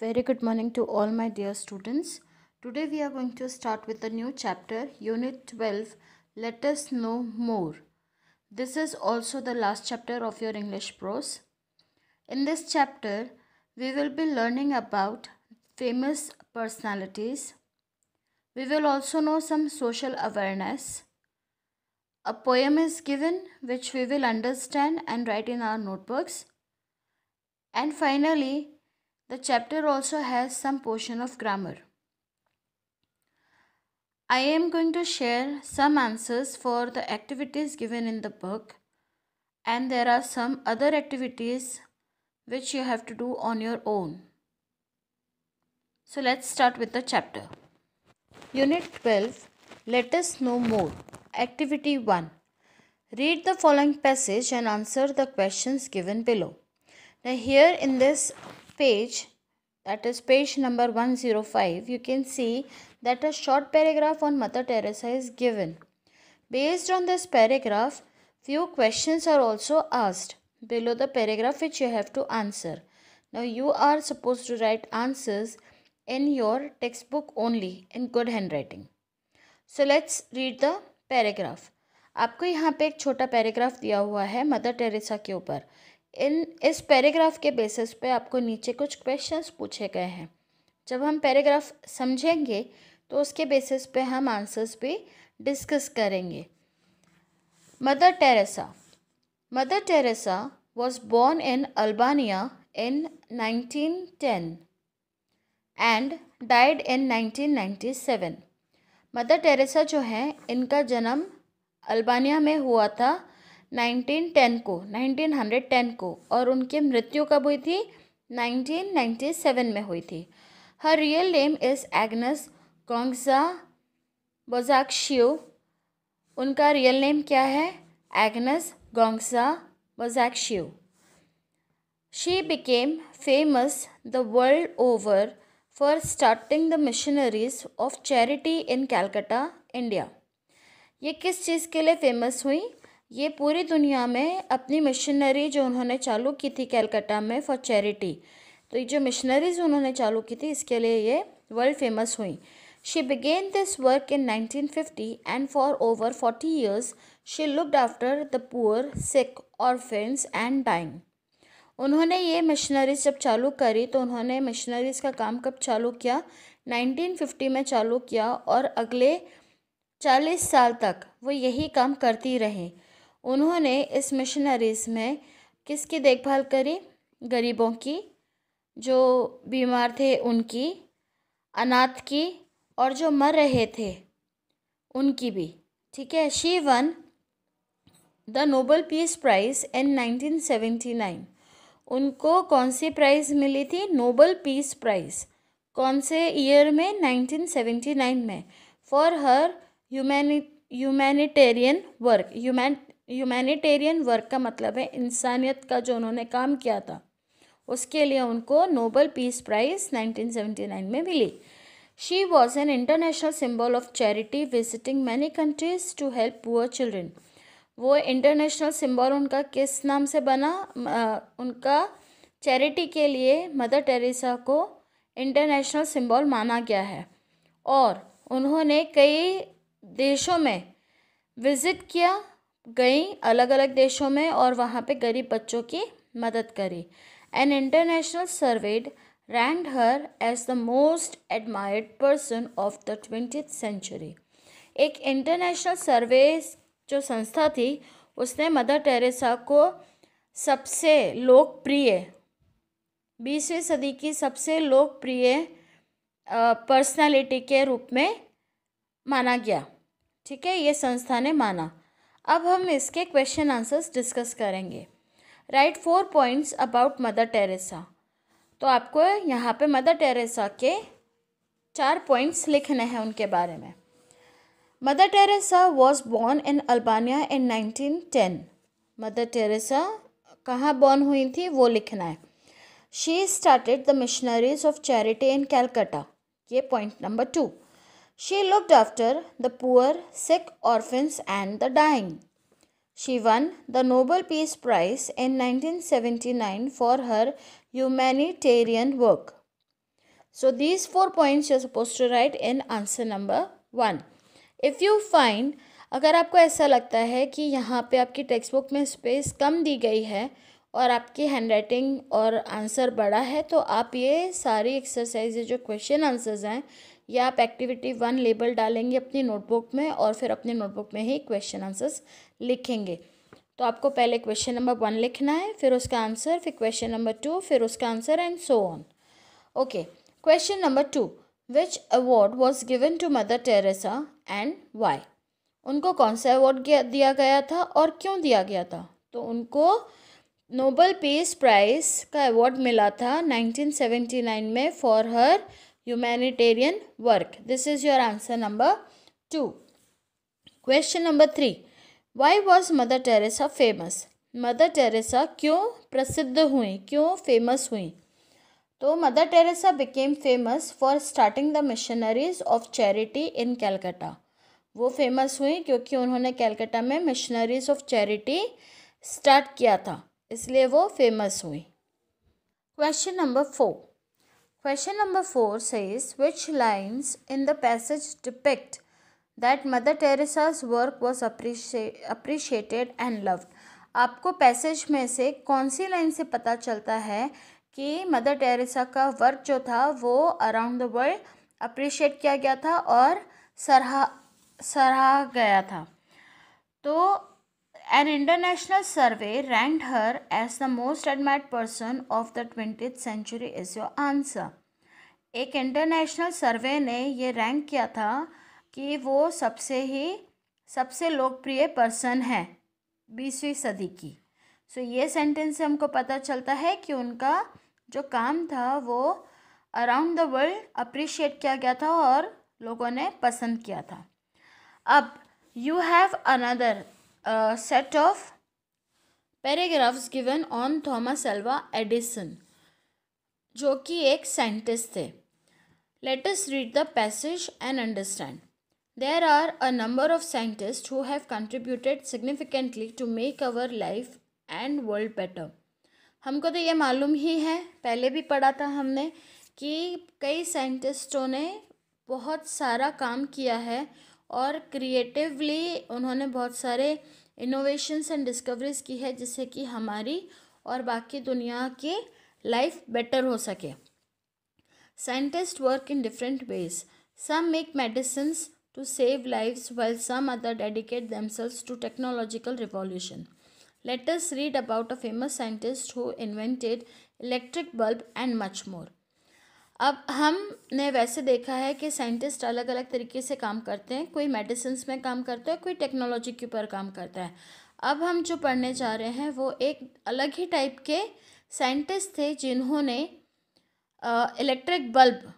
very good morning to all my dear students today we are going to start with a new chapter unit 12 let us know more this is also the last chapter of your english prose in this chapter we will be learning about famous personalities we will also know some social awareness a poem is given which we will understand and write in our notebooks and finally the chapter also has some portion of grammar. I am going to share some answers for the activities given in the book and there are some other activities which you have to do on your own. So let's start with the chapter. Unit 12 Let us know more. Activity 1 Read the following passage and answer the questions given below. Now here in this page that is page number 105 you can see that a short paragraph on Mother Teresa is given. Based on this paragraph few questions are also asked below the paragraph which you have to answer. Now you are supposed to write answers in your textbook only in good handwriting. So let's read the paragraph. आपको यहाँ पे एक छोटा paragraph दिया हुआ है mother Teresa के ऊपर इन इस पैराग्राफ के बेसिस पे आपको नीचे कुछ क्वेश्चंस पूछे गए हैं जब हम पैराग्राफ समझेंगे तो उसके बेसिस पे हम आंसर्स भी डिस्कस करेंगे Mother Teresa Mother Teresa was born in Albania in 1910 and died in 1997. Mother Teresa जो है इनका जन्म अल्बानिया में हुआ था नाइनटीन टेन को नाइनटीन हंड्रेड टेन को और उनकी मृत्यु कब हुई थी नाइनटीन नाइन्टी सेवन में हुई थी her real name is Agnes Gonxha Bojaxhiu उनका रियल नेम क्या है Agnes Gonxha Bojaxhiu she became famous the world over for starting the Missionaries of Charity in Calcutta India ये किस चीज़ के लिए फेमस हुई ये पूरी दुनिया में अपनी मिशनरी जो उन्होंने चालू की थी कैलकाटा में फॉर चैरिटी तो ये जो मिशनरीज उन्होंने चालू की थी इसके लिए ये वर्ल्ड फेमस हुई She began this work in 1950 and for over 40 years she looked after the poor sick, orphans and dying उन्होंने ये मिशनरीज जब चालू करी तो उन्होंने मिशनरीज का काम कब चालू किया 1950 में चालू किया और अगले 40 साल तक वो यही काम करती रहे उन्होंने इस मिशनरीज़ में किसकी देखभाल करी गरीबों की जो बीमार थे उनकी अनाथ की और जो मर रहे थे उनकी भी ठीक है she won the Nobel Peace Prize in nineteen seventy nine उनको कौन सी प्राइज़ मिली थी नोबल पीस प्राइज़ कौन से ईयर में नाइनटीन सेवेंटी नाइन में for her humanitarian work human humanitarian work का मतलब है इंसानियत का जो उन्होंने काम किया था उसके लिए उनको नोबल पीस प्राइज़ 1979 में मिली she was an international symbol of charity visiting many countries to help poor children वो इंटरनेशनल सिम्बल उनका किस नाम से बना उनका चैरिटी के लिए मदर टेरेसा को इंटरनेशनल सिम्बल माना गया है और उन्होंने कई देशों में विज़िट किया गई अलग अलग देशों में और वहाँ पे गरीब बच्चों की मदद करी an international surveyed ranked her as the most admired person of the twenty century एक इंटरनेशनल सर्वे जो संस्था थी उसने मदर टेरेसा को सबसे लोकप्रिय बीसवीं सदी की सबसे लोकप्रिय पर्सनालिटी के रूप में माना गया ठीक है ये संस्था ने माना अब हम इसके क्वेश्चन आंसर्स डिस्कस करेंगे write four points about Mother Teresa तो आपको यहाँ पे मदर टेरेसा के चार पॉइंट्स लिखने हैं उनके बारे में Mother Teresa was born in Albania in nineteen ten Mother Teresa कहाँ बॉर्न हुई थी वो लिखना है she started the Missionaries of Charity in Calcutta ये point number two She looked after the poor, sick orphans and the dying. She won the Nobel Peace Prize in 1979 for her humanitarian work. So these four points you are supposed to write in answer number 1 if you find अगर आपको ऐसा लगता है कि यहाँ पे आपकी text book में स्पेस कम दी गई है और आपकी हैंड राइटिंग और आंसर बड़ा है तो आप ये सारी एक्सरसाइज जो क्वेश्चन आंसर्स हैं या आप एक्टिविटी वन लेबल डालेंगे अपनी नोटबुक में और फिर अपने नोटबुक में ही क्वेश्चन आंसर्स लिखेंगे तो आपको पहले क्वेश्चन नंबर वन लिखना है फिर उसका आंसर फिर क्वेश्चन नंबर टू फिर उसका answer and so on okay question number two which award was given to Mother Teresa and why उनको कौन सा अवार्ड दिया गया था और क्यों दिया गया था तो उनको नोबल पीस प्राइज़ का अवार्ड मिला था 1979 में for her humanitarian work. This is your answer number 2. Question number 3. Why was Mother Teresa famous? Mother Teresa क्यों प्रसिद्ध हुई क्यों फेमस हुई तो Mother Teresa became famous for starting the Missionaries of Charity in Calcutta वो फेमस हुई क्योंकि उन्होंने कैलकाटा में मिशनरीज ऑफ चैरिटी स्टार्ट किया था इसलिए वो फेमस हुई question number four Question number 4 says which lines in the passage depict that Mother Teresa's work was appreciated and loved. आपको पैसेज में से कौन सी लाइन से पता चलता है कि मदर टेरेसा का वर्क जो था वो अराउंड द वर्ल्ड अप्रिशिएट किया गया था और सराहा सराहा गया था तो An international survey ranked her as the most admired person of the twenty century is your answer. एक इंटरनेशनल सर्वे ने ये रैंक किया था कि वो सबसे ही सबसे लोकप्रिय पर्सन है बीसवीं सदी की सो so, ये सेंटेंस से हमको पता चलता है कि उनका जो काम था वो अराउंड द वर्ल्ड अप्रिशिएट किया गया था और लोगों ने पसंद किया था अब you have another set of paragraphs given on Thomas Alva Edison जो कि एक साइंटिस्ट थे let's read the passage and understand there are a number of scientist who have contributed significantly to make our life and world better. हमको तो ये मालूम ही है पहले भी पढ़ा था हमने कि कई साइंटिस्टों ने बहुत सारा काम किया है और क्रिएटिवली उन्होंने बहुत सारे इनोवेशंस एंड डिस्कवरीज की है जिससे कि हमारी और बाकी दुनिया की लाइफ बेटर हो सके scientist work in different ways some make medicine to save life well some other dedicate themselves to technological revolution let read about a famous scientist who invented electric bulb and much more अब हमने वैसे देखा है कि scientist अलग अलग तरीके से काम करते हैं कोई मेडिसिन में काम करता है कोई टेक्नोलॉजी के ऊपर काम करता है अब हम जो पढ़ने जा रहे हैं वो एक अलग ही टाइप के साइंटिस्ट थे जिन्होंने इलेक्ट्रिक बल्ब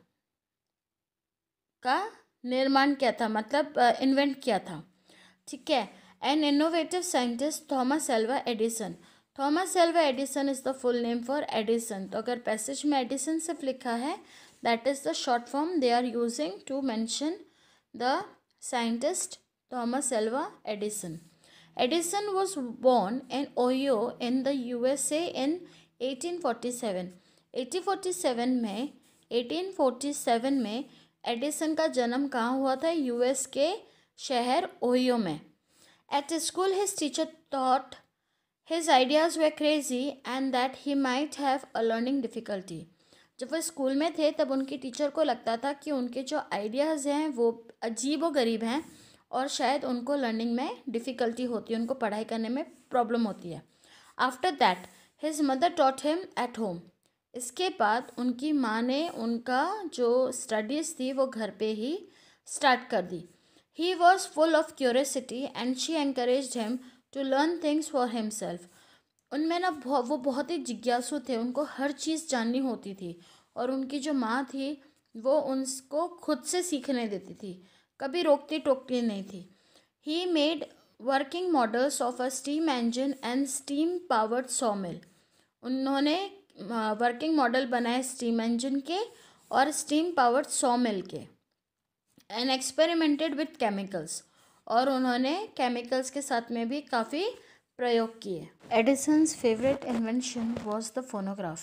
का निर्माण किया था मतलब इन्वेंट किया था ठीक है an innovative scientist Thomas Alva Edison Thomas Alva Edison is the full name for Edison तो अगर पैसेज में एडिसन सिर्फ लिखा है that is the short form they are using to mention the scientist Thomas Alva Edison Edison was born in Ohio in the U S A in eighteen forty seven eighteen forty seven में eighteen forty seven में Edison का जन्म कहाँ हुआ था US के शहर Ohio में at school his teacher thought His ideas were crazy and that he might have a learning difficulty. जब वो स्कूल में थे तब उनकी टीचर को लगता था कि उनके जो आइडियाज़ हैं वो अजीब व गरीब हैं और शायद उनको लर्निंग में डिफ़िकल्टी होती है उनको पढ़ाई करने में प्रॉब्लम होती है after that his mother taught him at home इसके बाद उनकी माँ ने उनका जो स्टडीज़ थी वो घर पे ही स्टार्ट कर दी he was full of curiosity and she encourage him to learn things for himself उनमें ना वो बहुत ही जिज्ञासु थे उनको हर चीज़ जाननी होती थी और उनकी जो माँ थी वो उनको खुद से सीखने देती थी कभी रोकती टोकती नहीं थी he made working models of a steam engine and steam powered mill उन्होंने वर्किंग मॉडल बनाए स्टीम इंजन के और स्टीम पावर्ड सॉमिल के एंड एक्सपेरिमेंटेड विथ केमिकल्स और उन्होंने केमिकल्स के साथ में भी काफ़ी प्रयोग किए Edison's favourite invention was the phonograph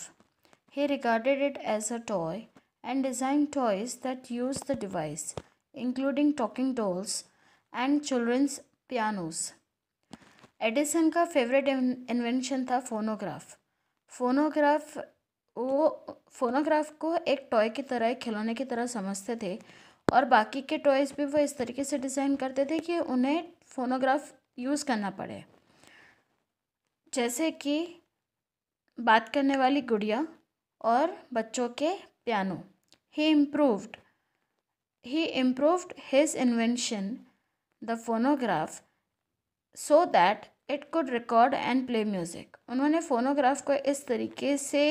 he regarded it as a toy and design toys that use the device including talking dolls and children's pianos Edison का फेवरेट इन्वेंशन था फोनोग्राफ फोनोग्राफ वो फोनोग्राफ को एक toy की तरह खिलौने की तरह समझते थे और बाकी के टॉयज़ भी वो इस तरीके से डिज़ाइन करते थे कि उन्हें फोनोग्राफ यूज़ करना पड़े जैसे कि बात करने वाली गुड़िया और बच्चों के piano he improved he improved his invention the phonograph so that it could record and play music उन्होंने फोनोग्राफ को इस तरीके से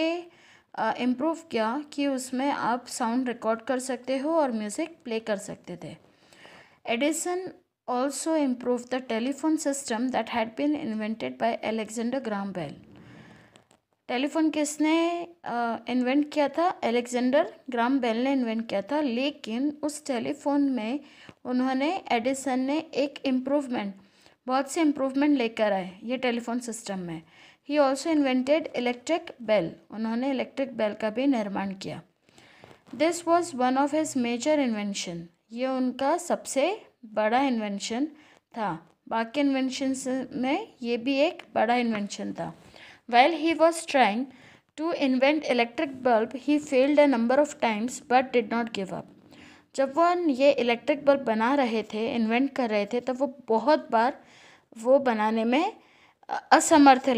इम्प्रूव किया कि उसमें आप साउंड रिकॉर्ड कर सकते हो और म्यूज़िक प्ले कर सकते थे Edison also improve the telephone system that had been invented by Alexander Graham Bell telephone किसने इन्वेंट किया था एलेक्जेंडर ग्राम बेल ने इन्वेंट किया था लेकिन उस टेलीफोन में उन्होंने एडिसन ने एक इम्प्रूवमेंट बहुत से इम्प्रूवमेंट लेकर आए ये टेलीफोन सिस्टम में he also invented electric bell उन्होंने इलेक्ट्रिक बेल का भी निर्माण किया this was one of his major invention ये उनका सबसे बड़ा इन्वेंशन था बाकी इन्वेंशन में ये भी एक बड़ा इन्वेंशन था well he was trying to invent electric bulb he failed a number of times but did not give up जब वो ये इलेक्ट्रिक बल्ब बना रहे थे इन्वेंट कर रहे थे तब वो बहुत बार वो बनाने में असमर्थ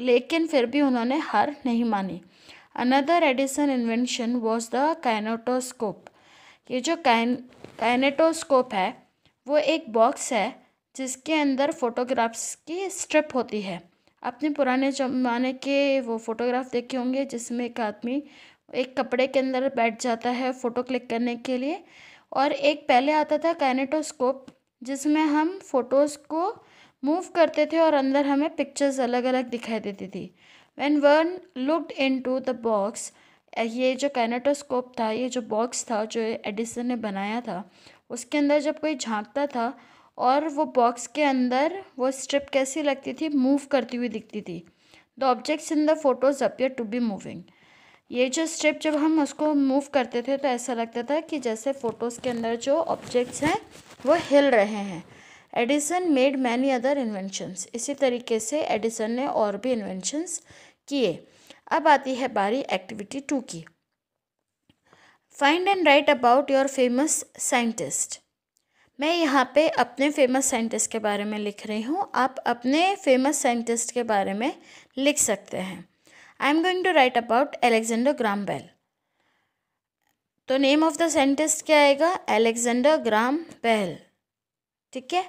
लेकिन फिर भी उन्होंने हार नहीं मानी another Edison invention was the kinetoscope ये जो काइन है वो एक बॉक्स है जिसके अंदर फोटोग्राफ्स की स्ट्रिप होती है आपने पुराने ज़माने के वो फ़ोटोग्राफ देखे होंगे जिसमें एक आदमी एक कपड़े के अंदर बैठ जाता है फ़ोटो क्लिक करने के लिए और एक पहले आता था काइनेटोस्कोप जिसमें हम फोटोज़ को मूव करते थे और अंदर हमें पिक्चर्स अलग अलग दिखाई देती थी when one looked into the box ये जो कैनेटोस्कोप था ये जो बॉक्स था जो एडिसन ने बनाया था उसके अंदर जब कोई झांकता था और वो बॉक्स के अंदर वो स्ट्रिप कैसी लगती थी मूव करती हुई दिखती थी the objects in the photos appear to be moving ये जो स्ट्रिप जब हम उसको मूव करते थे तो ऐसा लगता था कि जैसे फ़ोटोज़ के अंदर जो ऑब्जेक्ट्स हैं वो हिल रहे हैं Edison made many other inventions इसी तरीके से एडिसन ने और भी इन्वेंशंस किए अब आती है बारी एक्टिविटी टू की find and write about your famous scientist मैं यहाँ पे अपने फेमस साइंटिस्ट के बारे में लिख रही हूँ आप अपने फेमस साइंटिस्ट के बारे में लिख सकते हैं I am going to write about Alexander Graham Bell तो नेम ऑफ द साइंटिस्ट क्या आएगा एलेक्जेंडर ग्राम बेल ठीक है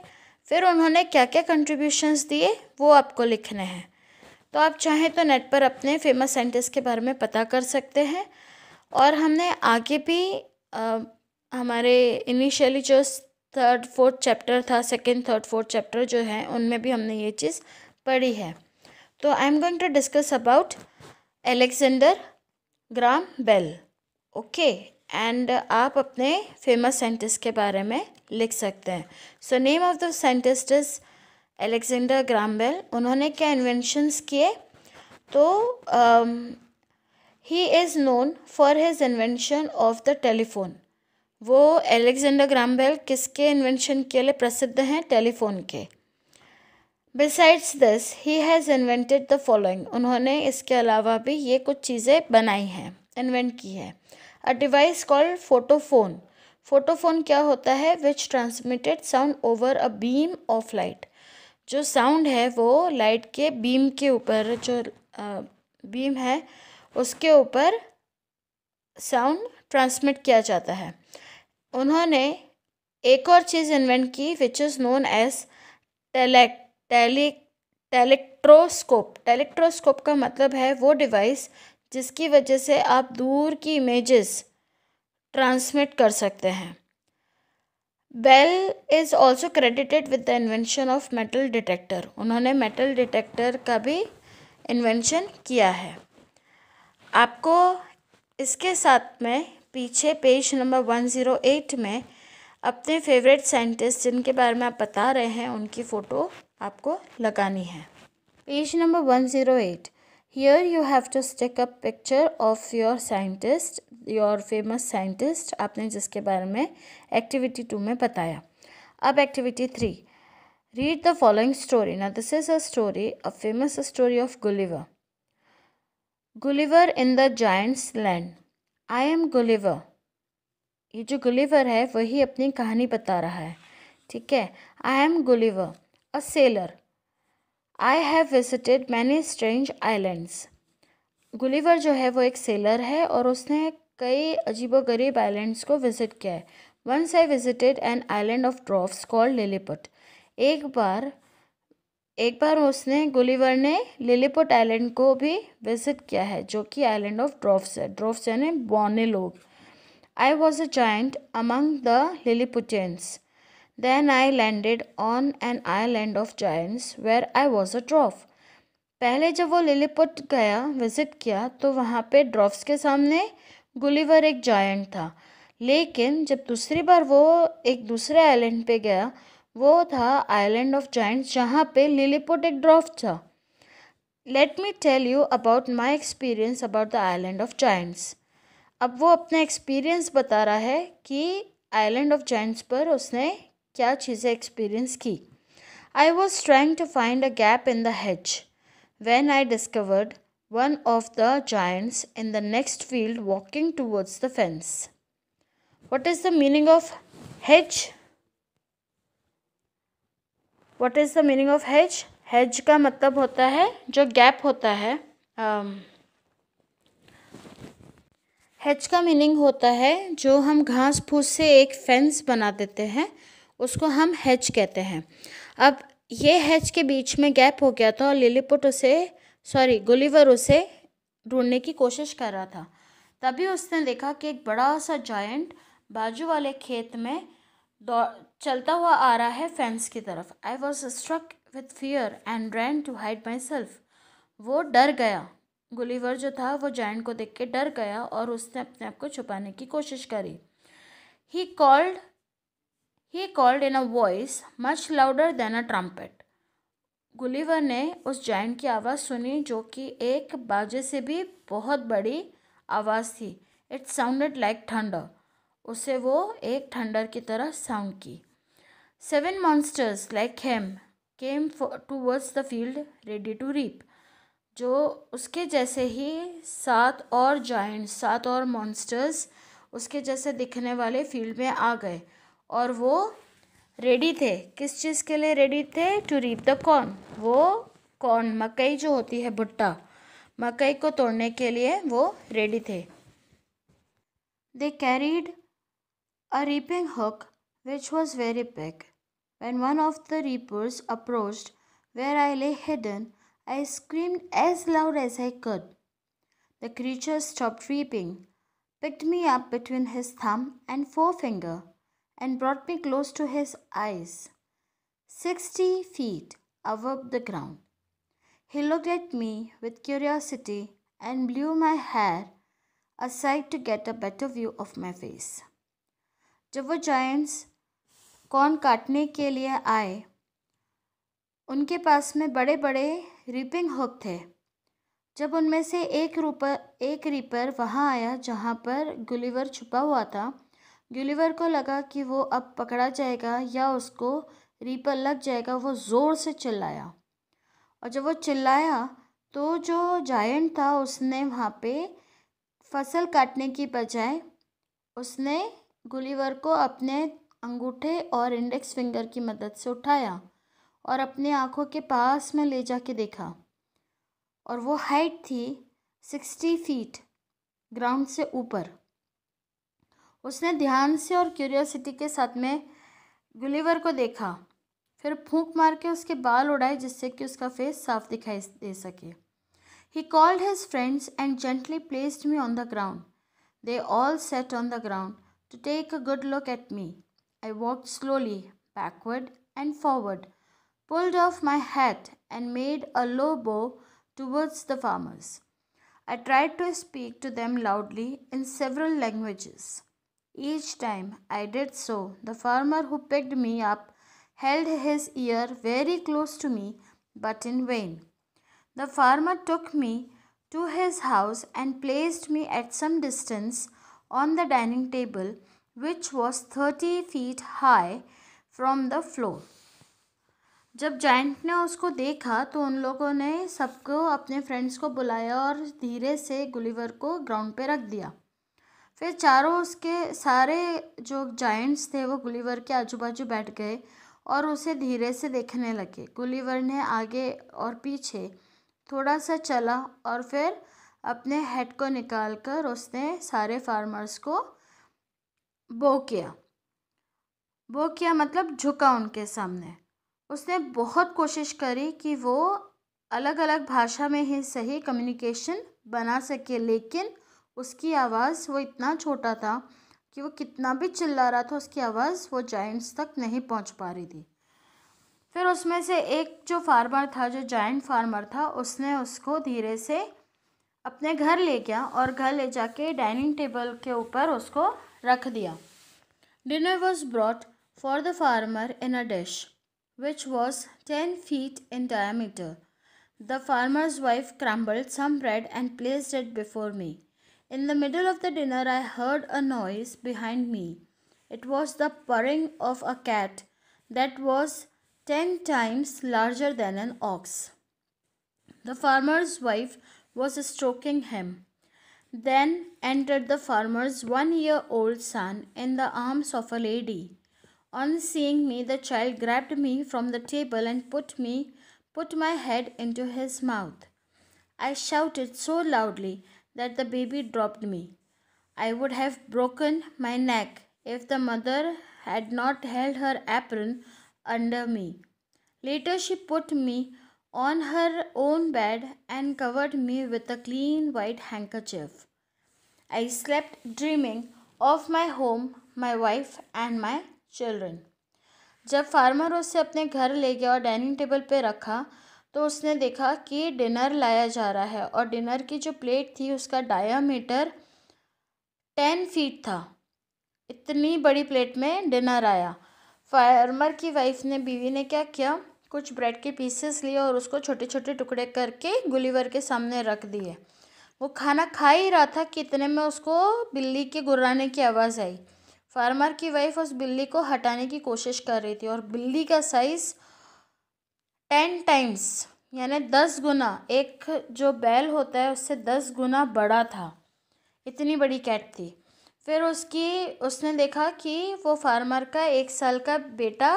फिर उन्होंने क्या क्या कंट्रीब्यूशंस दिए वो आपको लिखने हैं तो आप चाहें तो नेट पर अपने फेमस साइंटिस्ट के बारे में पता कर सकते हैं और हमने आगे भी आ, हमारे इनिशियली जो थर्ड फोर्थ चैप्टर था सेकेंड थर्ड फोर्थ चैप्टर जो है उनमें भी हमने ये चीज़ पढ़ी है तो I am going to discuss about Alexander Graham Bell okay and uh, आप अपने फेमस साइंटिस्ट के बारे में लिख सकते हैं so name of the scientist is Alexander Graham Bell उन्होंने क्या इन्वेंशंस किए तो he is known for his invention of the telephone वो एलेक्जेंडर ग्राम्बेल किसके इन्वेंशन के लिए प्रसिद्ध हैं टेलीफोन के besides this he has invented the following उन्होंने इसके अलावा भी ये कुछ चीज़ें बनाई हैं इन्वेंट की है a device called photophone photophone क्या होता है which transmitted sound over a beam of light जो साउंड है वो लाइट के बीम के ऊपर जो बीम है उसके ऊपर साउंड ट्रांसमिट किया जाता है उन्होंने एक और चीज़ इन्वेंट की which is known as telect tele telectroscope telectroscope का मतलब है वो डिवाइस जिसकी वजह से आप दूर की इमेजेस ट्रांसमिट कर सकते हैं Bell is also credited with the invention of metal detector उन्होंने मेटल डिटेक्टर का भी इन्वेंशन किया है आपको इसके साथ में पीछे page number one zero eight में अपने फेवरेट साइंटिस्ट जिनके बारे में आप बता रहे हैं उनकी फ़ोटो आपको लगानी है page number one zero eight here you have to stick a picture of your scientist your famous scientist आपने जिसके बारे में activity टू में बताया अब activity three read the following story now this is a story a famous story of Gulliver Gulliver in the giant's land I am Gulliver ये जो gulliver है वही अपनी कहानी बता रहा है ठीक है i am gulliver a sailor I have visited many strange islands Gulliver जो है वो एक सेलर है और उसने कई अजीब गरीब आइलैंड्स को विज़िट किया है once I visited an island of dwarfs called Lilliput एक बार एक बार उसने गुलीवर ने लिलीपुट आइलैंड को भी विज़िट किया है जो कि आइलैंड ऑफ ड्रॉफ्स है ड्रॉफ्स यानी बौने लोग I was a giant among the Lilliputians Then I landed on an island of giants where I was a dwarf. पहले जब वो लिलीपुट गया विजिट किया तो वहाँ पे ड्रॉफ्स के सामने गुलीवर एक जायंट था लेकिन जब दूसरी बार वो एक दूसरे आइलैंड पे गया वो था आइलैंड ऑफ जाइंट्स जहाँ पे लिलीपुट एक ड्रॉफ था let me tell you about my experience about the island of giants अब वो अपना एक्सपीरियंस बता रहा है कि आइलैंड ऑफ जाइंट्स पर उसने क्या चीज़ें एक्सपीरियंस की I was trying to find a gap in the hedge when I discovered one of the giants in the next field walking towards the fence What is the meaning of hedge? What is the meaning of hedge? hedge का मतलब होता है जो gap होता है hedge um, का meaning होता है जो हम घास फूस से एक फेंस बना देते हैं उसको हम हैच कहते हैं अब ये हैच के बीच में गैप हो गया था और लिलीपुट उसे सॉरी गुलीवर उसे ढूंढने की कोशिश कर रहा था तभी उसने देखा कि एक बड़ा सा जॉइंट बाजू वाले खेत में दौड़ चलता हुआ आ रहा है फैंस की तरफ I was struck with fear and ran to hide myself वो डर गया गुलीवर जो था वो जॉइंट को देख के डर गया और उसने अपने आप को छुपाने की कोशिश करी he called he called in a voice much louder than a trumpet Gulliver ने उस जाइंट की आवाज़ सुनी जो कि एक बाजे से भी बहुत बड़ी आवाज़ थी इट साउंडेड लाइक थंडर उसे वो एक थंडर की तरह साउंड की seven monsters like him came towards the field ready to reap जो उसके जैसे ही सात और जॉइंट सात और मॉन्स्टर्स उसके जैसे दिखने वाले फील्ड में आ गए और वो रेडी थे किस चीज़ के लिए रेडी थे टू रीप द कॉर्न वो कॉर्न मकई जो होती है भुट्टा मकई को तोड़ने के लिए वो रेडी थे they carried a reaping hook which was very pack one one of the reapers approached where I lay hidden I scream as loud as I could the creature stop reaping picked me up between his thumb and forefinger and brought me close to his eyes, sixty feet above the ground. He looked at me with curiosity and blew my hair aside to get a better view of my face. जब वो giants कौन काटने के लिए आए उनके पास में बड़े बड़े रिपिंग हुक थे जब उनमें से एक रूपर एक रीपर वहाँ आया जहाँ पर गुलिवर छुपा हुआ था गुलिवर को लगा कि वो अब पकड़ा जाएगा या उसको रीपर लग जाएगा वो ज़ोर से चिल्लाया और जब वो चिल्लाया तो जो जायंट था उसने वहाँ पे फसल काटने की बजाय उसने गुलिवर को अपने अंगूठे और इंडेक्स फिंगर की मदद से उठाया और अपने आँखों के पास में ले के देखा और वो हाइट थी सिक्सटी फीट ग्राउंड से ऊपर उसने ध्यान से और क्यूरियोसिटी के साथ में गुलीवर को देखा फिर फूंक मार के उसके बाल उड़ाए जिससे कि उसका फेस साफ दिखाई दे सके he called his friends and gently placed me on the ground they all sat on the ground to take a good look at me I walk slowly backward and forward pulled off my hat and made a low bow towards the farmers I try to speak to them loudly in several languages Each time I did so, the farmer who picked me up held his ear very close to me, but in vain. The farmer took me to his house and placed me at some distance on the dining table, which was 30 feet high from the floor. जब giant ने उसको देखा तो उन लोगों ने सबको अपने फ्रेंड्स को बुलाया और धीरे से गुलिवर को ग्राउंड पे रख दिया फिर चारों उसके सारे जो जाइंट्स थे वो गुलीवर के आजू बाजू बैठ गए और उसे धीरे से देखने लगे गुलीवर ने आगे और पीछे थोड़ा सा चला और फिर अपने हेड को निकाल कर उसने सारे फार्मर्स को बो किया बो किया मतलब झुका उनके सामने उसने बहुत कोशिश करी कि वो अलग अलग भाषा में ही सही कम्युनिकेशन बना सके लेकिन उसकी आवाज़ वो इतना छोटा था कि वो कितना भी चिल्ला रहा था उसकी आवाज़ वो जाइंट्स तक नहीं पहुंच पा रही थी फिर उसमें से एक जो फार्मर था जो जाइंट फार्मर था उसने उसको धीरे से अपने घर ले गया और घर ले जाके डाइनिंग टेबल के ऊपर उसको रख दिया dinner was brought for the farmer in a dish which was ten feet in diameter the farmer's wife crumbled some bread and place it before me In the middle of the dinner, I heard a noise behind me. It was the purring of a cat that was ten times larger than an ox. The farmer's wife was stroking him. Then entered the farmer's one year old son in the arms of a lady. On seeing me, the child grabbed me from the table and put me put my head into his mouth. I shouted so loudly that the baby dropped me. I would have broken my neck if the mother had not held her apron under me. Later, she put me on her own bed and covered me with a clean white handkerchief. I slept dreaming of my home, my wife, and my children. जब farmer उसे अपने घर ले गया और dining table पे रखा तो उसने देखा कि डिनर लाया जा रहा है और डिनर की जो प्लेट थी उसका डायामीटर टेन फीट था इतनी बड़ी प्लेट में डिनर आया फार्मर की वाइफ ने बीवी ने क्या किया कुछ ब्रेड के पीसेस लिए और उसको छोटे छोटे टुकड़े करके गुलीवर के सामने रख दिए वो खाना खा ही रहा था कितने में उसको बिल्ली के गुर्राने की आवाज़ आई फार्मर की वाइफ उस बिल्ली को हटाने की कोशिश कर रही थी और बिल्ली का साइज़ टेन टाइम्स यानी दस गुना एक जो बैल होता है उससे दस गुना बड़ा था इतनी बड़ी कैट थी फिर उसकी उसने देखा कि वो फार्मर का एक साल का बेटा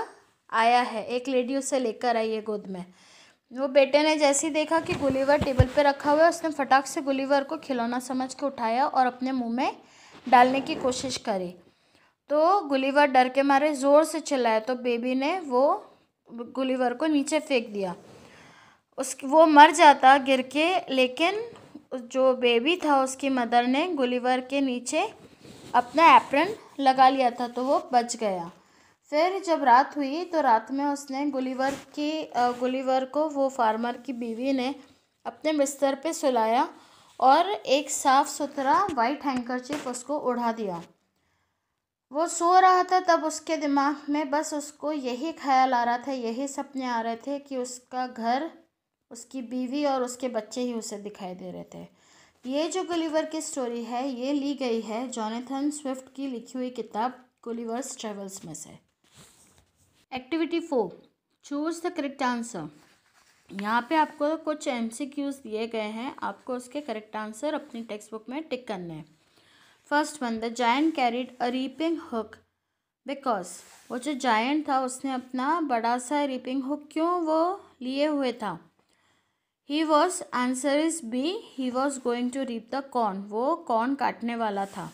आया है एक लेडी उसे लेकर आई है गोद में वो बेटे ने जैसे ही देखा कि गुलीवर टेबल पे रखा हुआ है उसने फटाक से गुलीवर को खिलौना समझ के उठाया और अपने मुंह में डालने की कोशिश करी तो गुलीवर डर के मारे ज़ोर से चिल्लाया तो बेबी ने वो गुलीवर को नीचे फेंक दिया उस वो मर जाता गिर के लेकिन जो बेबी था उसकी मदर ने गुलीवर के नीचे अपना एप्रन लगा लिया था तो वो बच गया फिर जब रात हुई तो रात में उसने गुलीवर की गुलीवर को वो फार्मर की बीवी ने अपने बिस्तर पे सुलाया और एक साफ़ सुथरा वाइट हैंकरचिप उसको उड़ा दिया वो सो रहा था तब उसके दिमाग में बस उसको यही ख्याल आ रहा था यही सपने आ रहे थे कि उसका घर उसकी बीवी और उसके बच्चे ही उसे दिखाई दे रहे थे ये जो गुलीवर की स्टोरी है ये ली गई है जॉनेथन स्विफ्ट की लिखी हुई किताब गुलीवर्स ट्रेवल्स में से activity four choose the correct answer यहाँ पे आपको कुछ एम सी क्यूज़ दिए गए हैं आपको उसके करेक्ट आंसर अपनी टेक्स्ट बुक में टिक करने हैं first one the giant carried a reaping hook because वो जो जायंट था उसने अपना बड़ा सा रीपिंग हुक क्यों वो लिए हुए था he was answer is B he was going to reap the corn वो कॉर्न काटने वाला था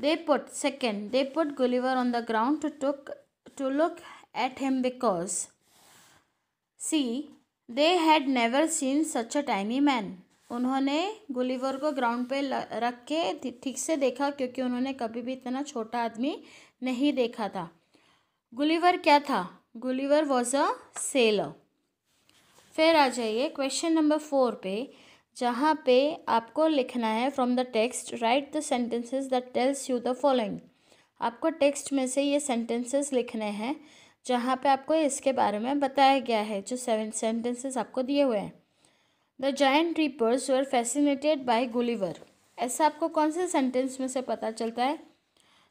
they put second they put Gulliver on the ground to took to look at him because see they had never seen such a tiny man उन्होंने Gulliver को ground पे रख के ठीक से देखा क्योंकि उन्होंने कभी भी इतना छोटा आदमी नहीं देखा था गुलीवर क्या था गुलीवर वॉज अ सेलर फिर आ जाइए क्वेश्चन नंबर फोर पे जहाँ पे आपको लिखना है from the text write the sentences that tells you the following आपको टेक्स्ट में से ये सेंटेंसेस लिखने हैं जहाँ पे आपको इसके बारे में बताया गया है जो सेवन सेंटेंसेस आपको दिए हुए हैं the giant reapers were fascinated by Gulliver ऐसा आपको कौन से सेंटेंस में से पता चलता है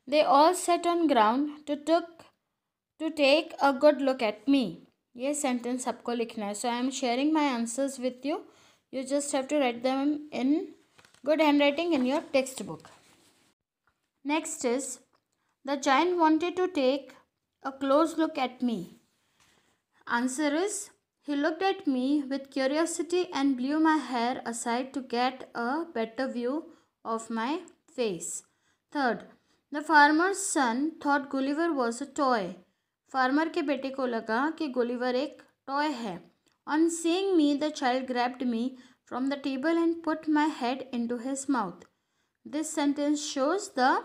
they all sat on ground to took to take a good look at me ये सेंटेंस आपको लिखना है so I am sharing my answers with you you just have to write them in good handwriting in your textbook. Next is the giant wanted to take a close look at me. Answer is he looked at me with curiosity and blew my hair aside to get a better view of my face. Third, the farmer's son thought Gulliver was a toy. Farmer ke bete ko laga ki Gulliver ek toy hai. On seeing me, the child grabbed me from the table and put my head into his mouth. This sentence shows the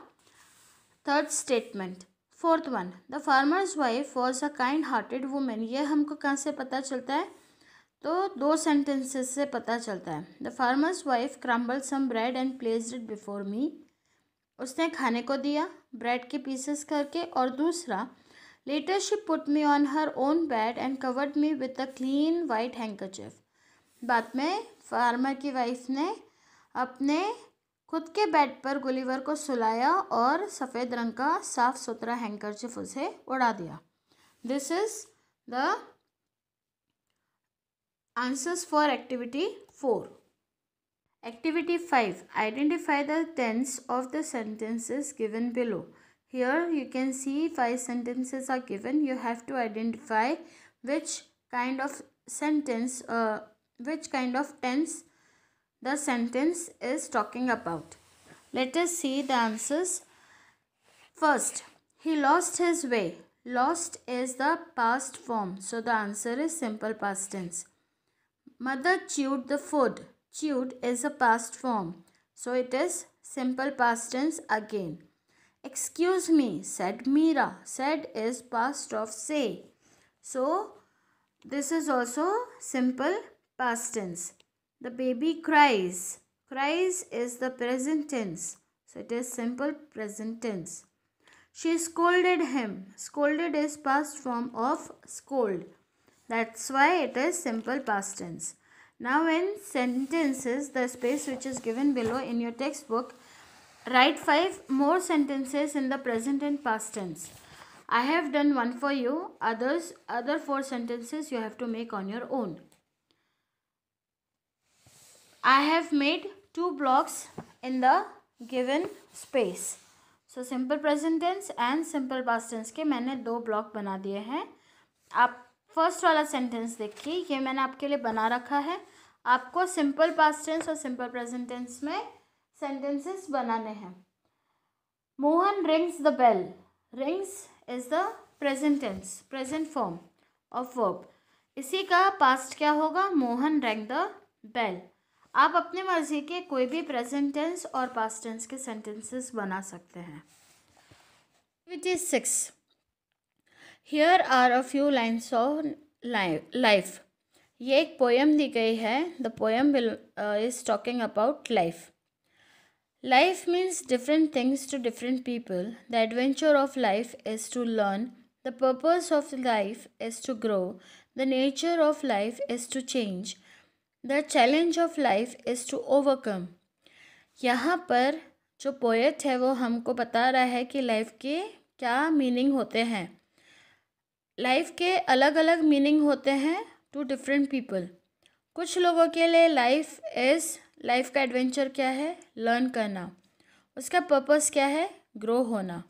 third statement. Fourth one the farmer's wife was a kind hearted women ये हमको कहाँ से पता चलता है तो दो sentences से पता चलता है the farmer's wife crumble some bread and place it before me उसने खाने को दिया ब्रेड के पीसेस करके और दूसरा later she put me on her own bed and covered me with a clean white handkerchief बाद में फार्मर की वाइफ ने अपने खुद के बेड पर गुलीवर को सुलाया और सफ़ेद रंग का साफ सुथरा हैंकर चिफ उसे उड़ा दिया this is the answers for activity four activity five identify the tense of the sentences given below here you can see five sentences are given you have to identify which kind of sentence which kind of tense the sentence is talking about. Let us see the answers. First, he lost his way. Lost is the past form. So the answer is simple past tense. Mother chewed the food. Chewed is a past form. So it is simple past tense again. Excuse me, said Mira. Said is past of say. So this is also simple past tense. The baby cries. Cries is the present tense. So it is simple present tense. She scolded him. Scolded is past form of scold. That's why it is simple past tense. Now in sentences, the space which is given below in your textbook, write 5 more sentences in the present and past tense. I have done one for you. Others, other 4 sentences you have to make on your own. I have made two blocks in the given space so simple present tense and simple past tense के मैंने दो block बना दिए हैं आप first वाला sentence देखिए ये मैंने आपके लिए बना रखा है आपको सिंपल पास्ट टेंस और सिंपल प्रेजेंट टेंस में सेंटेंसेस बनाने हैं Mohan rings the bell rings is the present tense present form of verb इसी का पास्ट क्या होगा मोहन रेंग द बेल आप अपने मर्जी के कोई भी प्रेजेंट टेंस और पास्ट टेंस के सेंटेंसेस बना सकते हैं activity six here are a few lines of life ये एक पोएम दी गई है the poem is talking about life life means different things to different people the adventure of life is to learn the purpose of life is to grow the nature of life is to change the challenge of life is to overcome यहाँ पर जो poet है वो हमको बता रहा है कि लाइफ के क्या मीनिंग होते हैं लाइफ के अलग अलग मीनिंग होते हैं टू डिफरेंट पीपल कुछ लोगों के लिए लाइफ इज़ लाइफ का एडवेंचर क्या है लर्न करना उसका पर्पस क्या है ग्रो होना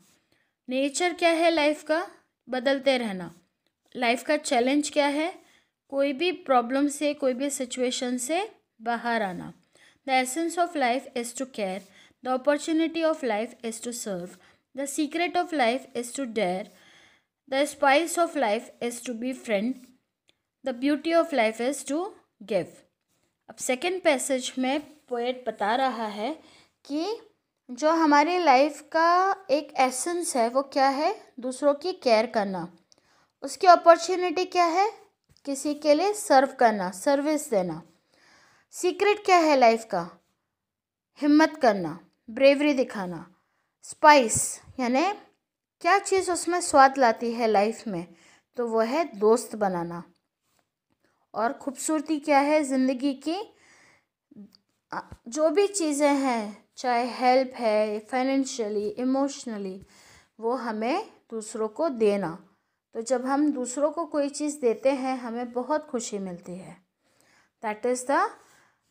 नेचर क्या है लाइफ का बदलते रहना लाइफ का चैलेंज क्या है कोई भी प्रॉब्लम से कोई भी सिचुएशन से बाहर आना the essence of life is to care the opportunity of life is to serve the secret of life is to dare the spice of life is to be friend the beauty of life is to give अब second passage में poet बता रहा है कि जो हमारी life का एक एसेंस है वो क्या है दूसरों की केयर करना उसकी अपॉर्चुनिटी क्या है किसी के लिए सर्व करना सर्विस देना सीक्रेट क्या है लाइफ का हिम्मत करना ब्रेवरी दिखाना स्पाइस यानी क्या चीज़ उसमें स्वाद लाती है लाइफ में तो वो है दोस्त बनाना और खूबसूरती क्या है ज़िंदगी की जो भी चीज़ें हैं चाहे हेल्प है फाइनेंशियली इमोशनली वो हमें दूसरों को देना तो जब हम दूसरों को कोई चीज़ देते हैं हमें बहुत खुशी मिलती है that is the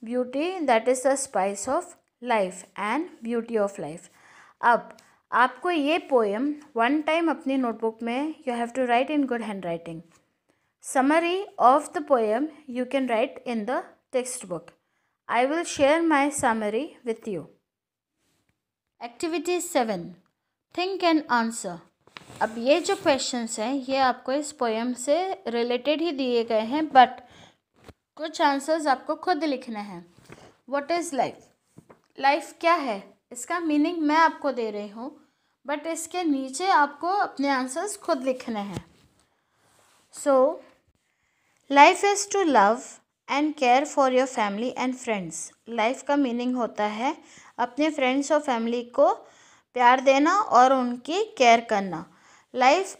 beauty that is the spice of life and beauty of life अब आपको ये पोएम वन टाइम अपनी नोटबुक में you have to write in good handwriting summary of the poem you can write in the textbook I will share my summary with you activity seven think and answer अब ये जो questions हैं ये आपको इस poem से related ही दिए गए हैं बट कुछ आंसर्स आपको खुद लिखना है व्हाट इज़ लाइफ लाइफ क्या है इसका मीनिंग मैं आपको दे रही हूँ बट इसके नीचे आपको अपने आंसर्स खुद लिखने हैं so life is to love and care for your family and friends life का मीनिंग होता है अपने फ्रेंड्स और फैमिली को प्यार देना और उनकी केयर करना life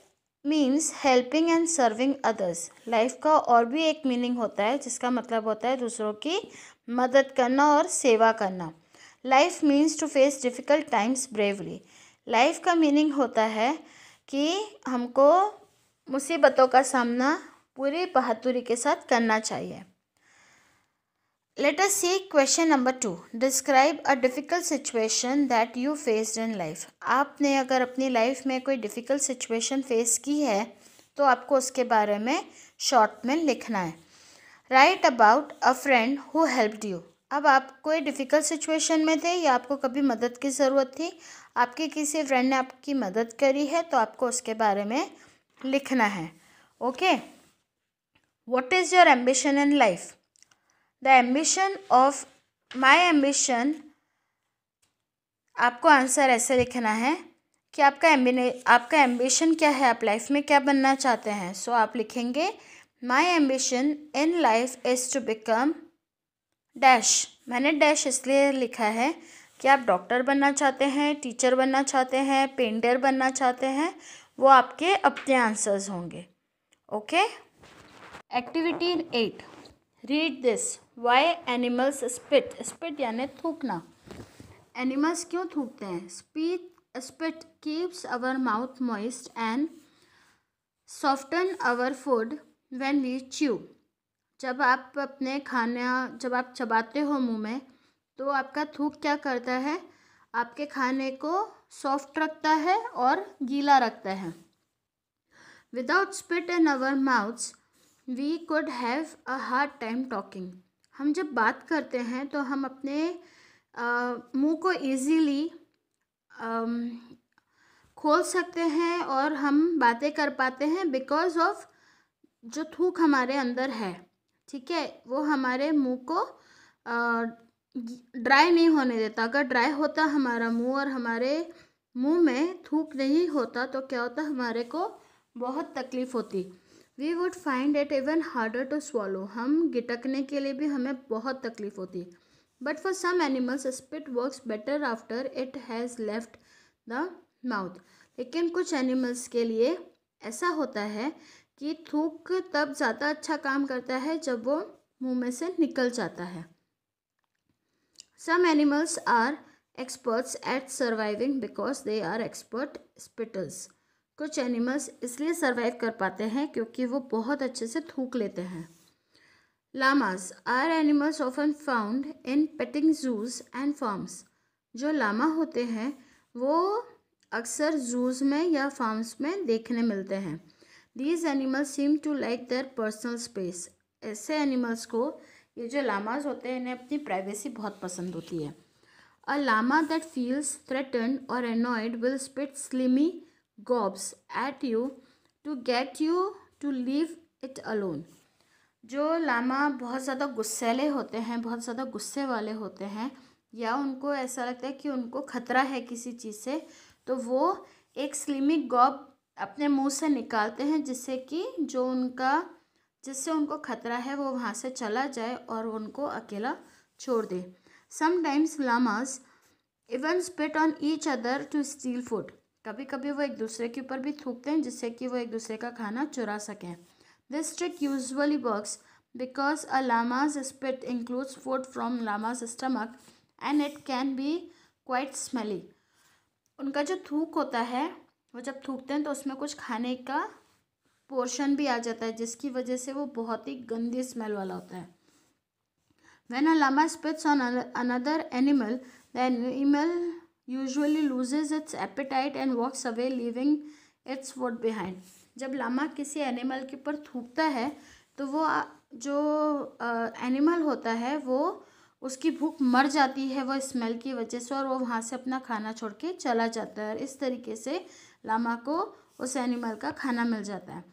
means helping and serving others life का और भी एक मीनिंग होता है जिसका मतलब होता है दूसरों की मदद करना और सेवा करना life means to face difficult times bravely life का मीनिंग होता है कि हमको मुसीबतों का सामना पूरी बहादुरी के साथ करना चाहिए Let us see question number to describe a difficult situation that you faced in life आपने अगर अपनी लाइफ में कोई डिफ़िकल्ट सिचुएशन फेस की है तो आपको उसके बारे में शॉर्ट में लिखना है write about a friend who helped you अब आप कोई डिफ़िकल्ट सिचुएशन में थे या आपको कभी मदद की ज़रूरत थी आपके किसी फ्रेंड ने आपकी मदद करी है तो आपको उसके बारे में लिखना है okay what is your ambition in life the ambition of my ambition आपको आंसर ऐसे लिखना है कि आपका एम्बिने आपका एम्बिशन क्या है आप लाइफ में क्या बनना चाहते हैं सो so, आप लिखेंगे my ambition in life is to become dash मैंने डैश इसलिए लिखा है कि आप डॉक्टर बनना चाहते हैं टीचर बनना चाहते हैं पेंटर बनना चाहते हैं वो आपके अपने आंसर्स होंगे okay activity eight read this why animals spit spit यानि थूकना एनिमल्स क्यों थूकते हैं spit spit keeps our mouth moist and soften our food when we chew जब आप अपने खाना जब आप चबाते हो मुंह में तो आपका थूक क्या करता है आपके खाने को सॉफ्ट रखता है और गीला रखता है without spit in our mouths we could have a hard time talking हम जब बात करते हैं तो हम अपने मुंह को ईज़ीली खोल सकते हैं और हम बातें कर पाते हैं बिकॉज ऑफ जो थूक हमारे अंदर है ठीक है वो हमारे मुंह को ड्राई नहीं होने देता अगर ड्राई होता हमारा मुंह और हमारे मुंह में थूक नहीं होता तो क्या होता हमारे को बहुत तकलीफ़ होती we would find it even harder to swallow हम गिटकने के लिए भी हमें बहुत तकलीफ होती है but for some animals spit work better after it has left the mouth लेकिन कुछ एनिमल्स के लिए ऐसा होता है कि थूक तब ज़्यादा अच्छा काम करता है जब वो मुंह में से निकल जाता है some animals are experts at surviving because they are expert spitters. कुछ एनिमल्स इसलिए सर्वाइव कर पाते हैं क्योंकि वो बहुत अच्छे से थूक लेते हैं llamas are animals often found in petting zoos and farms जो लामा होते हैं वो अक्सर जूस में या फार्म्स में देखने मिलते हैं these animals seem to like their personal space ऐसे एनिमल्स को ये जो लामाज होते हैं इन्हें अपनी प्राइवेसी बहुत पसंद होती है a llama that feels threaten और annoyed will spit slimy gobs at you to get you to leave it alone जो लामा बहुत ज़्यादा गुस्सेले होते हैं बहुत ज़्यादा गुस्से वाले होते हैं या उनको ऐसा लगता है कि उनको खतरा है किसी चीज़ से तो वो एक स्लिमिक गॉब अपने मुंह से निकालते हैं जिससे कि जो उनका जिससे उनको खतरा है वो वहाँ से चला जाए और उनको अकेला छोड़ दे sometimes llamas even spit on each other to steal food कभी कभी वो एक दूसरे के ऊपर भी थूकते हैं जिससे कि वो एक दूसरे का खाना चुरा सकें this trick usually works because a llama's spit includes food from llama's stomach and it can be quite smelly उनका जो थूक होता है वो जब थूकते हैं तो उसमें कुछ खाने का पोर्शन भी आ जाता है जिसकी वजह से वो बहुत ही गंदी स्मेल वाला होता है when a llama spits on another animal the animal usually loses its appetite and walks away leaving its food behind जब लामा किसी एनिमल के ऊपर थूकता है तो वो जो एनिमल होता है वो उसकी भूख मर जाती है वो स्मेल की वजह से और वो वहाँ से अपना खाना छोड़ के चला जाता है और इस तरीके से लामा को उस एनिमल का खाना मिल जाता है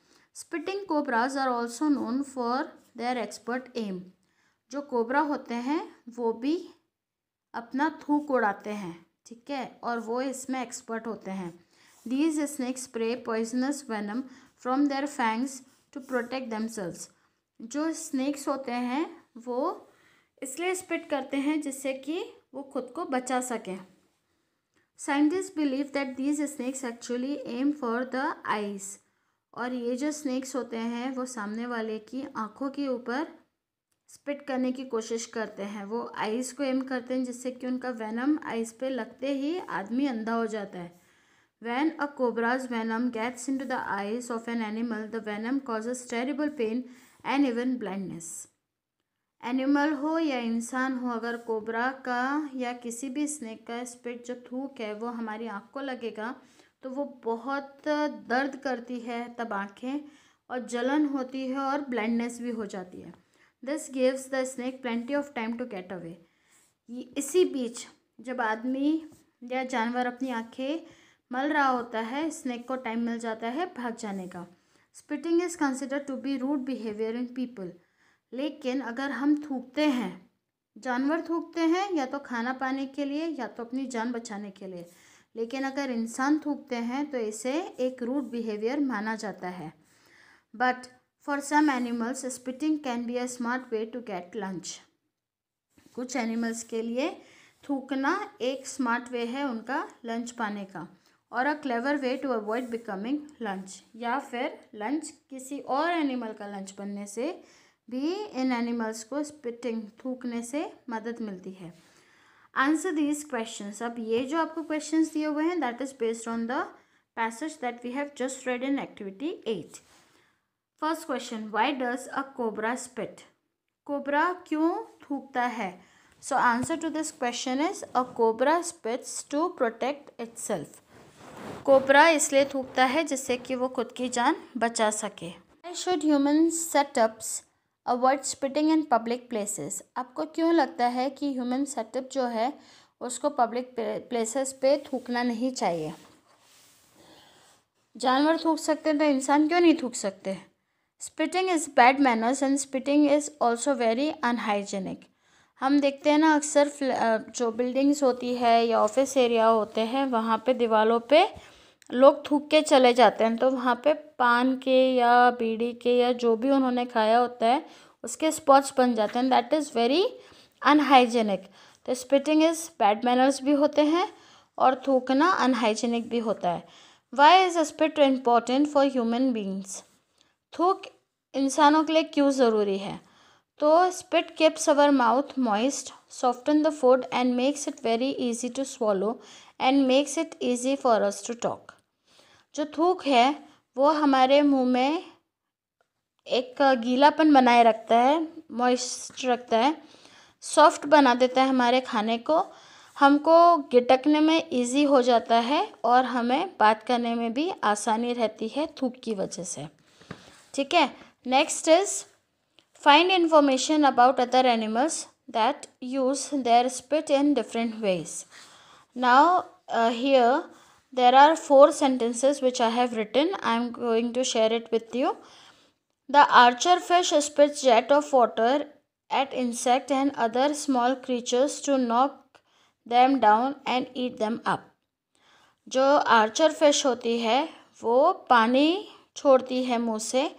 spitting cobras are also known for their expert aim जो कोबरा होते हैं वो भी अपना थूक उड़ाते हैं ठीक है और वो इसमें एक्सपर्ट होते हैं these snakes spray poisonous venom from their fangs to protect themselves जो स्नैक्स होते हैं वो इसलिए स्पिट करते हैं जिससे कि वो खुद को बचा सकें scientist believe that these snakes actually aim for the eyes और ये जो स्नैक्स होते हैं वो सामने वाले की आँखों के ऊपर स्पिट करने की कोशिश करते हैं वो आइस को एम करते हैं जिससे कि उनका वैनम आइस पे लगते ही आदमी अंधा हो जाता है when When cobra's venom venom into the eyes of an animal the venom causes terrible pain and even blindness animal हो या इंसान हो अगर कोबरा का या किसी भी स्नेक का स्पिट जो थूक है वो हमारी आँख को लगेगा तो वो बहुत दर्द करती है तब आँखें और जलन होती है और ब्लाइंडनेस भी हो जाती है this gives the snake plenty of time to get away इसी बीच जब आदमी या जानवर अपनी आँखें मल रहा होता है स्नैक को टाइम मिल जाता है भाग जाने का spitting is consider to be rude behaviour in people लेकिन अगर हम थूकते हैं जानवर थूकते हैं या तो खाना पाने के लिए या तो अपनी जान बचाने के लिए लेकिन अगर इंसान थूकते हैं तो इसे एक रूड बिहेवियर माना जाता है but for some animals spitting can be a smart way to get lunch कुछ एनिमल्स के लिए थूकना एक स्मार्ट वे है उनका लंच पाने का और a clever way to avoid becoming lunch या फिर लंच किसी और एनिमल का लंच बनने से भी इन एनिमल्स को स्पिटिंग थूकने से मदद मिलती है आंसर दीज क्वेश्चन अब ये जो आपको क्वेश्चन दिए हुए हैं that is based on the passage that we have just read in activity eight first question why does a cobra spit cobra क्यों थूकता है so answer to this question is a cobra spits to protect its cobra इसलिए थूकता है जिससे कि वो खुद की जान बचा सके I should human setups avoid spitting in public places आपको क्यों लगता है कि ह्यूमन सेटअप जो है उसको पब्लिक प्लेसेस पे थूकना नहीं चाहिए जानवर थूक सकते हैं तो इंसान क्यों नहीं थूक सकते spitting is bad manners and spitting is also very unhygienic हम देखते हैं ना अक्सर जो बिल्डिंग्स होती है या ऑफिस एरिया होते हैं वहाँ पे दीवारों पे लोग थूक के चले जाते हैं तो वहाँ पे पान के या बीड़ी के या जो भी उन्होंने खाया होता है उसके स्पॉट्स बन जाते हैं दैट इज़ वेरी अनहाइजेनिक तो स्पिटिंग इज़ बैड मैनर्स भी होते हैं और थूकना अनहाइजेनिक भी होता है why is spit important for human beings थूक तो इंसानों के लिए क्यों ज़रूरी है तो spit keeps our mouth moist in the food and makes it very easy to swallow and makes it easy for us to talk जो थूक है वो हमारे मुंह में एक गीलापन बनाए रखता है मॉइस्ट रखता है सॉफ्ट बना देता है हमारे खाने को हमको गिटकने में इजी हो जाता है और हमें बात करने में भी आसानी रहती है थूक की वजह से ठीक है Next is find information about other animals that use their spit in different ways. Now, uh, here there are four sentences which I have written. I am going to share it with you. The archer fish spits jet of water at insect and other small creatures to knock them down and eat them up. जो archer होती है वो पानी छोड़ती है मुँह से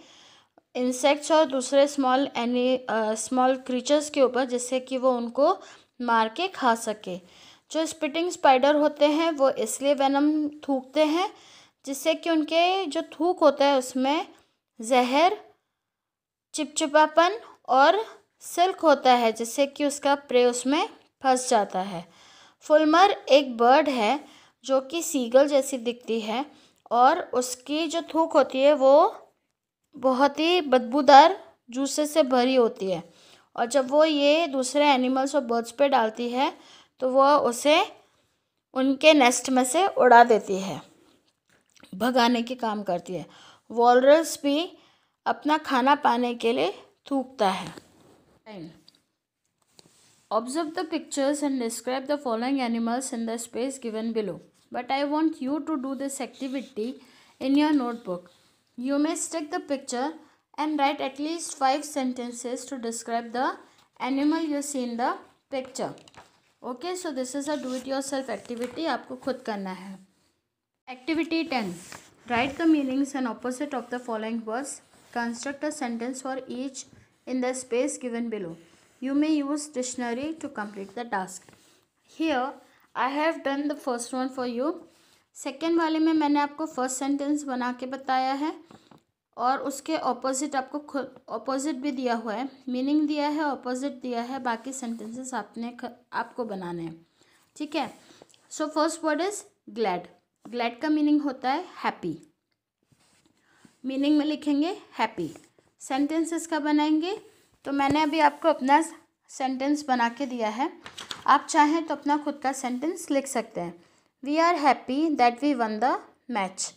insects और दूसरे स्मॉल एनी स्मॉल क्रीचर्स के ऊपर जिससे कि वो उनको मार के खा सके जो स्पिटिंग स्पाइडर होते हैं वो इसलिए वेनम थूकते हैं जिससे कि उनके जो थूक होता है उसमें जहर चिपचिपापन और सिल्क होता है जिससे कि उसका प्रे उसमें फंस जाता है फुलमर एक बर्ड है जो कि सीगल जैसी दिखती है और उसकी जो थूक होती है वो बहुत ही बदबूदार जूसे से भरी होती है और जब वो ये दूसरे एनिमल्स और बर्ड्स पे डालती है तो वो उसे उनके नेस्ट में से उड़ा देती है भगाने के काम करती है वॉलरस भी अपना खाना पाने के लिए थूकता है observe the pictures and describe the following animals in the space given below but I want you to do this activity in your notebook. You may stick the picture and write at least 5 sentences to describe the animal you see in the picture. Okay, so this is a do it yourself activity आपको खुद करना है Activity 10 Write the meanings and opposite of the following words. Construct a sentence for each in the space given below. You may use dictionary to complete the task. Here, I have done the first one for you second वाले में मैंने आपको first sentence बना के बताया है और उसके ऑपोजिट आपको खुद ऑपोजिट भी दिया हुआ है मीनिंग दिया है ऑपोजिट दिया है बाकी सेंटेंसेस आपने आपको बनाने हैं ठीक है so first word is glad glad का मीनिंग होता है हैप्पी मीनिंग में लिखेंगे हैप्पी सेंटेंसेस का बनाएंगे तो मैंने अभी आपको अपना सेंटेंस बना के दिया है आप चाहें तो अपना खुद का सेंटेंस लिख सकते हैं we are happy that we won the match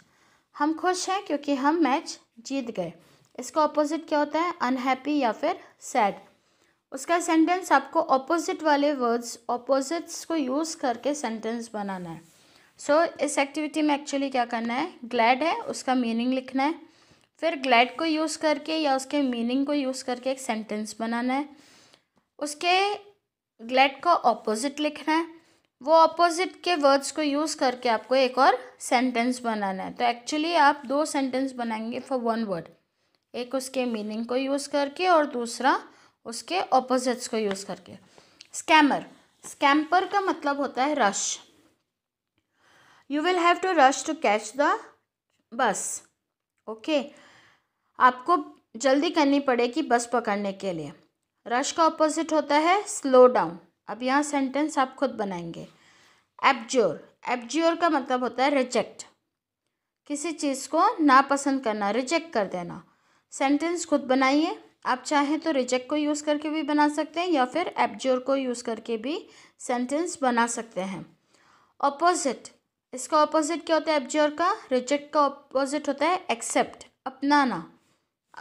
हम खुश हैं क्योंकि हम मैच जीत गए इसका ऑपोजिट क्या होता है अनहैप्पी या फिर सैड उसका सेंटेंस आपको ऑपोजिट वाले वर्ड्स ऑपोजिट्स को यूज़ करके सेंटेंस बनाना है सो so, इस एक्टिविटी में एक्चुअली क्या करना है ग्लैड है उसका मीनिंग लिखना है फिर ग्लैड को यूज़ करके या उसके मीनिंग को यूज़ करके एक सेंटेंस बनाना है उसके ग्लेट का ऑपोजिट लिखना है वो ऑपोजिट के वर्ड्स को यूज़ करके आपको एक और सेंटेंस बनाना है तो एक्चुअली आप दो सेंटेंस बनाएंगे फॉर वन वर्ड एक उसके मीनिंग को यूज़ करके और दूसरा उसके ऑपोजिट्स को यूज़ करके स्कैमर स्कैम्पर का मतलब होता है rush you will have to rush to catch the bus okay आपको जल्दी करनी पड़ेगी बस पकड़ने के लिए रश का ऑपोजिट होता है स्लो डाउन अब यहाँ सेंटेंस आप खुद बनाएंगे एब्ज्योर एब्ज्योर का मतलब होता है रिजेक्ट किसी चीज़ को नापसंद करना रिजेक्ट कर देना सेंटेंस खुद बनाइए आप चाहें तो रिजेक्ट को यूज़ करके भी बना सकते हैं या फिर एब्ज्योर को यूज़ करके भी सेंटेंस बना सकते हैं ऑपोजिट इसका ऑपोजिट क्या होता है एब्ज्योर का रिजेक्ट का ऑपोजिट होता है एक्सेप्ट अपनाना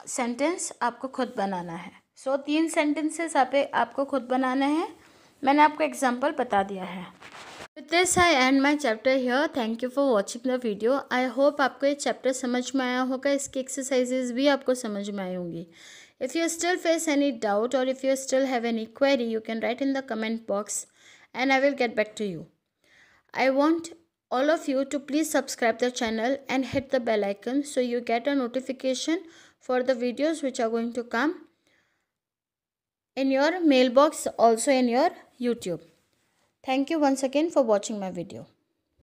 सेंटेंस आपको खुद बनाना है सो तीन सेंटेंसेस आप आपको खुद बनाना है मैंने आपको एग्जांपल बता दिया है with this I end my chapter here thank you for watching the video I hope आपको ये चैप्टर समझ में आया होगा इसकी एक्सरसाइजेज भी आपको समझ में आई होंगी if you still face any doubt और if you still have any query you can write in the comment box and I will get back to you I want all of you to please subscribe the channel and hit the bell icon so you get a notification for the videos which are going to come in your mailbox also in your youtube thank you once again for watching my video